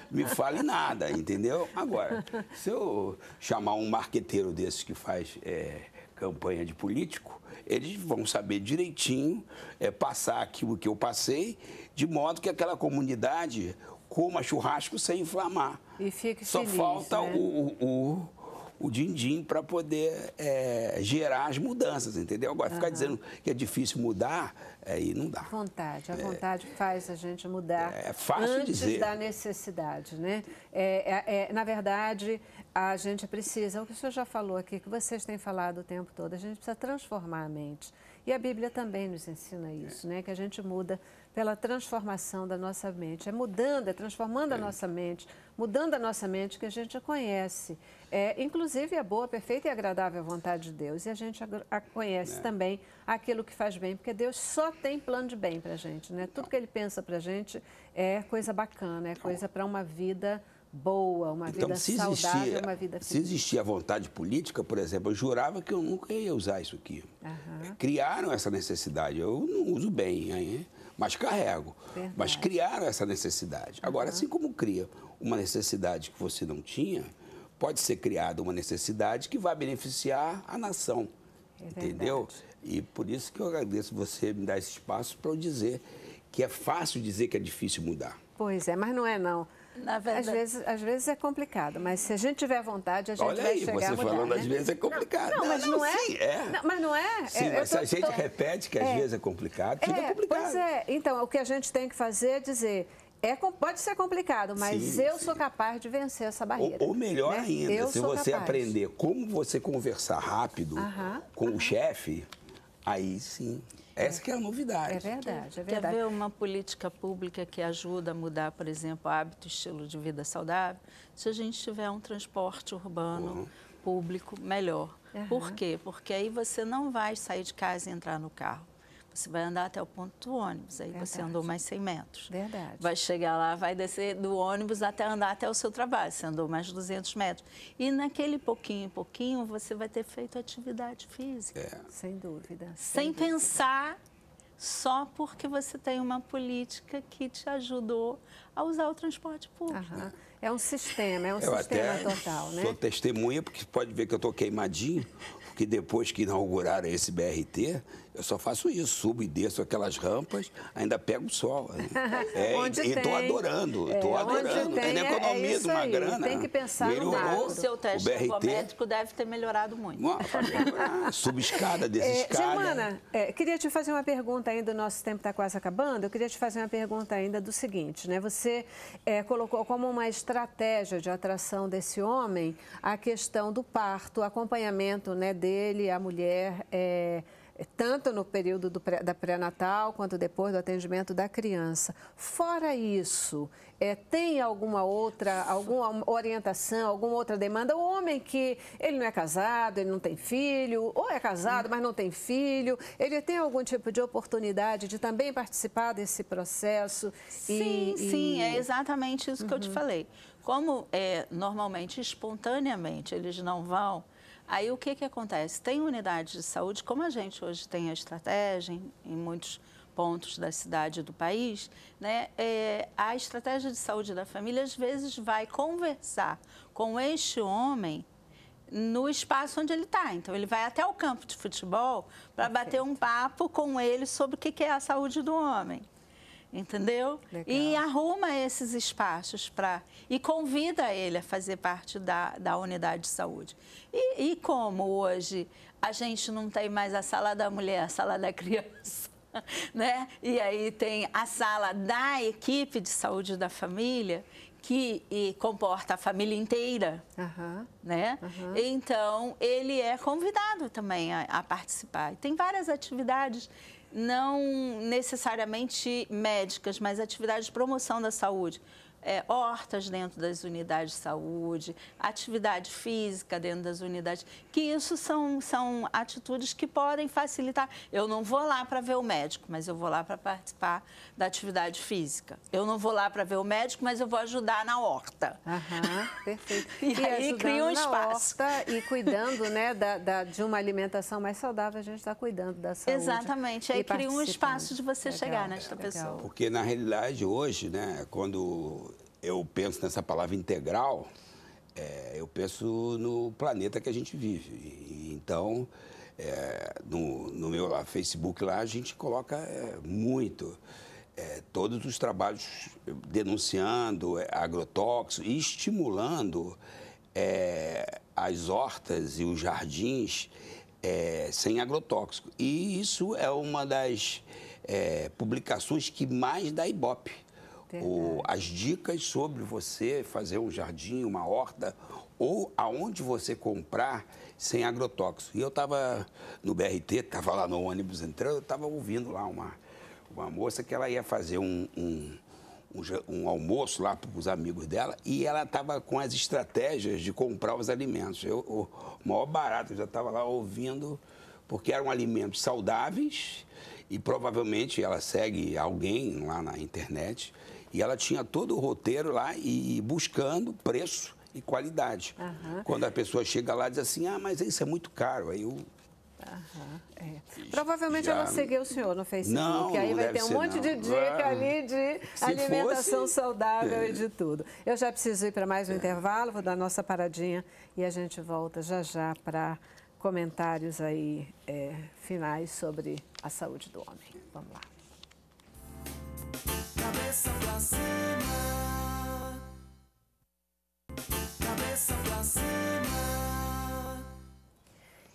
me fale nada, entendeu? Agora, se eu chamar um marqueteiro desse que faz é, campanha de político, eles vão saber direitinho é, passar aquilo que eu passei, de modo que aquela comunidade coma churrasco sem inflamar. E fique Só feliz, falta né? o, o, o, din-din para poder é, gerar as mudanças, entendeu? Agora, ficar dizendo que é difícil mudar, é, aí é, não dá. A vontade, a é, vontade faz a gente mudar é fácil antes dizer. da necessidade, né? É, é, é, na verdade, a gente precisa, o que o senhor já falou aqui, que vocês têm falado o tempo todo, a gente precisa transformar a mente. E a Bíblia também nos ensina isso, né? Que a gente muda pela transformação da nossa mente. É mudando, é transformando é. a nossa mente, mudando a nossa mente que a gente a conhece. É, inclusive a boa, perfeita e agradável vontade de Deus. E a gente a, a conhece é. também aquilo que faz bem, porque Deus só tem plano de bem para a gente. Né? Tudo que Ele pensa para a gente é coisa bacana, é coisa para uma vida boa, uma então, vida saudável, existia, uma vida feliz. Se existia vontade política, por exemplo, eu jurava que eu nunca ia usar isso aqui. Uhum. Criaram essa necessidade. Eu não uso bem. Aí, mas carrego. Verdade. Mas criaram essa necessidade. Agora, uhum. assim como cria uma necessidade que você não tinha, pode ser criada uma necessidade que vai beneficiar a nação. É entendeu? E por isso que eu agradeço você me dar esse espaço para eu dizer que é fácil dizer que é difícil mudar. Pois é, mas não é não. Na verdade... às, vezes, às vezes é complicado, mas se a gente tiver vontade, a gente Olha vai aí, chegar você a mudar, falando né? às vezes é complicado. Não, não mas não, não é. Sim, é. Não, mas não é. é sim, mas se a gente tô... repete que às é. vezes é complicado, fica é, complicado. Pois é. Então, o que a gente tem que fazer é dizer... É, pode ser complicado, mas sim, eu sim. sou capaz de vencer essa barreira. Ou, ou melhor né? ainda, eu se você capaz. aprender como você conversar rápido com o chefe, aí sim. Essa que é a novidade. É verdade, é verdade. Quer ver uma política pública que ajuda a mudar, por exemplo, hábito, estilo de vida saudável? Se a gente tiver um transporte urbano uhum. público melhor. Uhum. Por quê? Porque aí você não vai sair de casa e entrar no carro. Você vai andar até o ponto do ônibus, aí Verdade. você andou mais 100 metros. Verdade. Vai chegar lá, vai descer do ônibus até andar até o seu trabalho, você andou mais 200 metros. E naquele pouquinho, pouquinho, você vai ter feito atividade física. É. Sem dúvida. Sem, sem dúvida. pensar só porque você tem uma política que te ajudou a usar o transporte público. Aham. É um sistema, é um eu sistema total, né? Sou testemunha, porque pode ver que eu estou queimadinho, porque depois que inauguraram esse BRT, eu só faço isso, subo e desço aquelas rampas, ainda pego o sol. É, é, onde e estou adorando, estou adorando. Tem, economia é economizo é uma aí, grana. Tem que pensar melhorou, no macro. O seu teste o BRT. deve ter melhorado muito. subescada, desescada. É, Germana, é, queria te fazer uma pergunta ainda, o nosso tempo está quase acabando. Eu queria te fazer uma pergunta ainda do seguinte, né? Você colocou como uma estratégia de atração desse homem a questão do parto, o acompanhamento né, dele, a mulher... É, é, tanto no período do pré, da pré-natal quanto depois do atendimento da criança. Fora isso, é, tem alguma outra, alguma orientação, alguma outra demanda? O homem que ele não é casado, ele não tem filho, ou é casado, mas não tem filho, ele tem algum tipo de oportunidade de também participar desse processo? Sim, e, sim, e... é exatamente isso uhum. que eu te uhum. falei. Como é, normalmente, espontaneamente, eles não vão, Aí o que, que acontece? Tem unidades de saúde, como a gente hoje tem a estratégia em, em muitos pontos da cidade e do país, né, é, a estratégia de saúde da família às vezes vai conversar com este homem no espaço onde ele está. Então, ele vai até o campo de futebol para bater um papo com ele sobre o que é a saúde do homem entendeu? Legal. E arruma esses espaços para e convida ele a fazer parte da, da unidade de saúde. E, e como hoje a gente não tem mais a sala da mulher, a sala da criança, né? E aí tem a sala da equipe de saúde da família que comporta a família inteira, uhum. né? Uhum. Então ele é convidado também a, a participar. E tem várias atividades não necessariamente médicas, mas atividades de promoção da saúde, é, hortas dentro das unidades de saúde, atividade física dentro das unidades, que isso são, são atitudes que podem facilitar. Eu não vou lá para ver o médico, mas eu vou lá para participar da atividade física. Eu não vou lá para ver o médico, mas eu vou ajudar na horta. Aham, perfeito. e, e aí cria um espaço. Horta e cuidando né, da, da, de uma alimentação mais saudável, a gente está cuidando da saúde. Exatamente, aí cria um espaço de você legal, chegar nesta legal. pessoa. Porque na realidade hoje, né, quando eu penso nessa palavra integral, é, eu penso no planeta que a gente vive. E, então, é, no, no, meu lá, Facebook lá, a gente coloca é, muito. É, todos os trabalhos denunciando é, agrotóxicos e estimulando é, as hortas e os jardins sem agrotóxico. E isso é uma das publicações que mais dá ibope o, as dicas sobre você fazer um jardim, uma horta, ou aonde você comprar sem agrotóxico. E eu estava no BRT, estava lá no ônibus entrando, eu estava ouvindo lá uma, uma moça que ela ia fazer um, um um, um, almoço lá para os amigos dela e ela estava com as estratégias de comprar os alimentos. Eu, o maior barato, eu já estava lá ouvindo, porque eram alimentos saudáveis e provavelmente ela segue alguém lá na internet e ela tinha todo o roteiro lá e buscando preço e qualidade. Uhum. Quando a pessoa chega lá diz assim, ah, mas isso é muito caro. Aí eu é. Provavelmente Já... ela seguiu o senhor no Facebook, não, aí vai ter um monte não. de dica ali de alimentação fosse... saudável é. e de tudo. Eu já preciso ir para mais um é. intervalo, vou dar nossa paradinha e a gente volta já já para comentários aí é, finais sobre a saúde do homem. Vamos lá.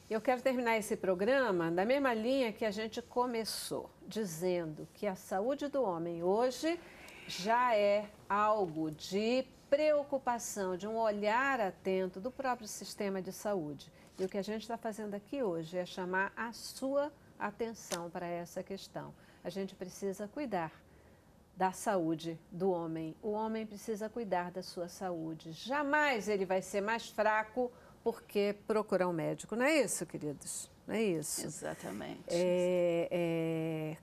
Eu quero terminar esse programa da mesma linha que a gente começou, dizendo que a saúde do homem hoje já é algo de preocupação, de um olhar atento do próprio sistema de saúde. E o que a gente está fazendo aqui hoje é chamar a sua atenção para essa questão. A gente precisa cuidar da saúde do homem. O homem precisa cuidar da sua saúde. Jamais ele vai ser mais fraco porque procurar um médico. Não é isso, queridos? Não é isso. Exatamente. É, é,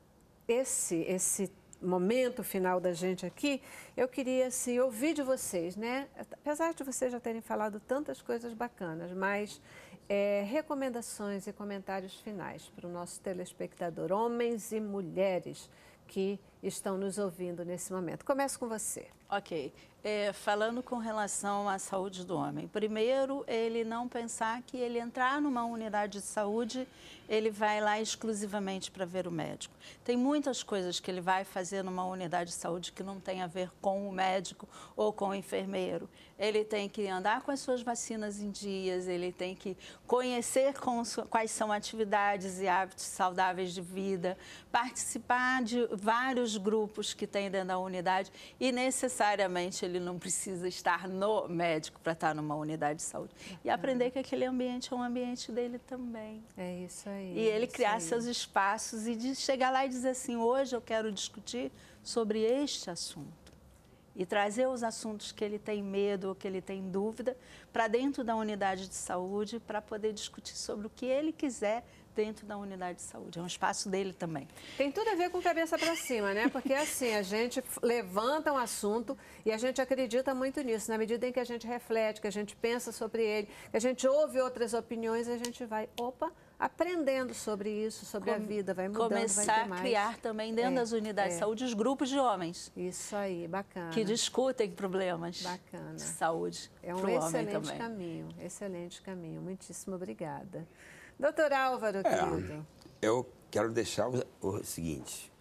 esse, esse momento final da gente aqui, eu queria assim, ouvir de vocês, né? Apesar de vocês já terem falado tantas coisas bacanas, mas é, recomendações e comentários finais para o nosso telespectador, homens e mulheres que estão nos ouvindo nesse momento. Começo com você. Ok. É, falando com relação à saúde do homem, primeiro, ele não pensar que ele entrar numa unidade de saúde, ele vai lá exclusivamente para ver o médico. Tem muitas coisas que ele vai fazer numa unidade de saúde que não tem a ver com o médico ou com o enfermeiro. Ele tem que andar com as suas vacinas em dias, ele tem que conhecer quais são atividades e hábitos saudáveis de vida, participar de vários grupos que tem dentro da unidade e necessariamente necessariamente ele não precisa estar no médico para estar tá numa unidade de saúde. E aprender que aquele ambiente é um ambiente dele também. É isso aí. E ele é criar aí. seus espaços e de chegar lá e dizer assim: hoje eu quero discutir sobre este assunto. E trazer os assuntos que ele tem medo ou que ele tem dúvida para dentro da unidade de saúde para poder discutir sobre o que ele quiser dentro da unidade de saúde. É um espaço dele também. Tem tudo a ver com cabeça para cima, né? Porque assim, a gente levanta um assunto e a gente acredita muito nisso. Na medida em que a gente reflete, que a gente pensa sobre ele, que a gente ouve outras opiniões, a gente vai, opa, aprendendo sobre isso, sobre Com, a vida, vai mudando, Começar vai a criar também dentro é, das unidades é. de saúde os grupos de homens. Isso aí, bacana. Que discutem problemas bacana. de saúde. É um excelente caminho, excelente caminho. Muitíssimo obrigada. Doutor Álvaro, é, Eu quero deixar o, o seguinte.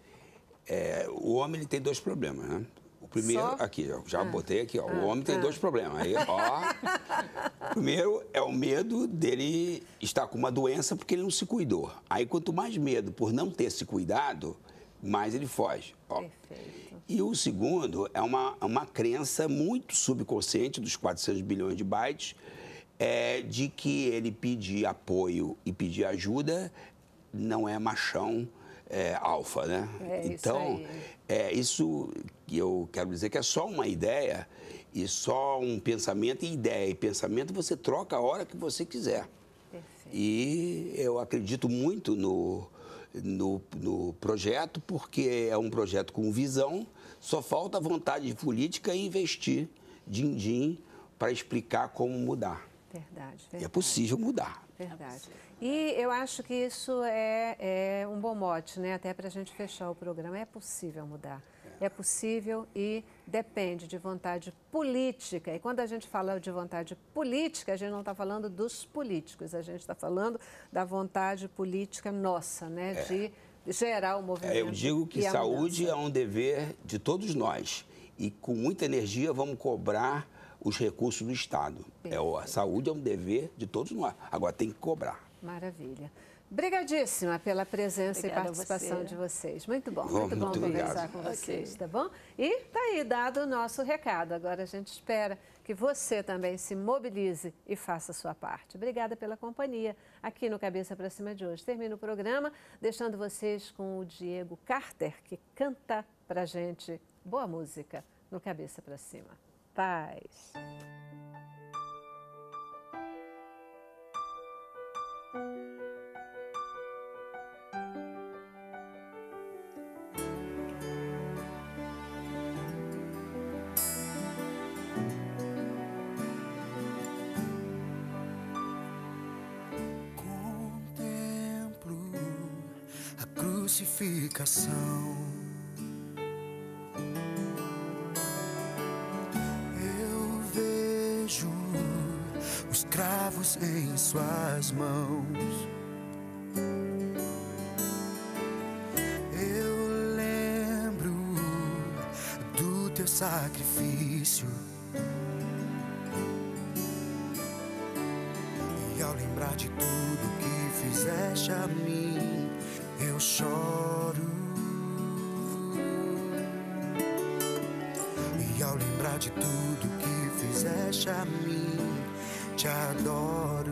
É, o homem ele tem dois problemas, né? O primeiro, Só? aqui, já, já ah. botei aqui, ó. Ah, o homem tem ah. dois problemas. Aí, ó. primeiro é o medo dele estar com uma doença porque ele não se cuidou. Aí, quanto mais medo por não ter se cuidado, mais ele foge. Ó. Perfeito. E o segundo é uma, uma crença muito subconsciente dos 400 bilhões de bytes é de que ele pedir apoio e pedir ajuda não é machão é, alfa, né? É então, é, isso é eu quero dizer que é só uma ideia e só um pensamento e ideia e pensamento você troca a hora que você quiser. Perfeito. E eu acredito muito no, no, no, projeto, porque é um projeto com visão, só falta vontade política e investir din-din para explicar como mudar. Verdade, verdade. E é possível mudar. Verdade. E eu acho que isso é, é um bom mote, né? Até para a gente fechar o programa. É possível mudar. É. possível e depende de vontade política. E quando a gente fala de vontade política, a gente não está falando dos políticos, a gente está falando da vontade política nossa, né? É. De gerar o é, movimento. eu digo que saúde é um dever de todos nós. E com muita energia vamos cobrar os recursos do Estado. É, a saúde é um dever de todos nós. Agora tem que cobrar. Maravilha. Obrigadíssima pela presença Obrigada e participação você. de vocês. Muito bom, muito, muito, bom obrigado. conversar com okay. vocês, tá bom? E tá aí dado o nosso recado. Agora a gente espera que você também se mobilize e faça a sua parte. Obrigada pela companhia aqui no Cabeça para Cima de hoje. Termino o programa deixando vocês com o Diego Carter, que canta pra gente boa música no Cabeça para Cima paz. Contemplo a crucificação. em Suas mãos. Eu lembro do Teu sacrifício. E ao lembrar de tudo que fizeste a mim, eu choro. E ao lembrar de tudo que fizeste a mim, which I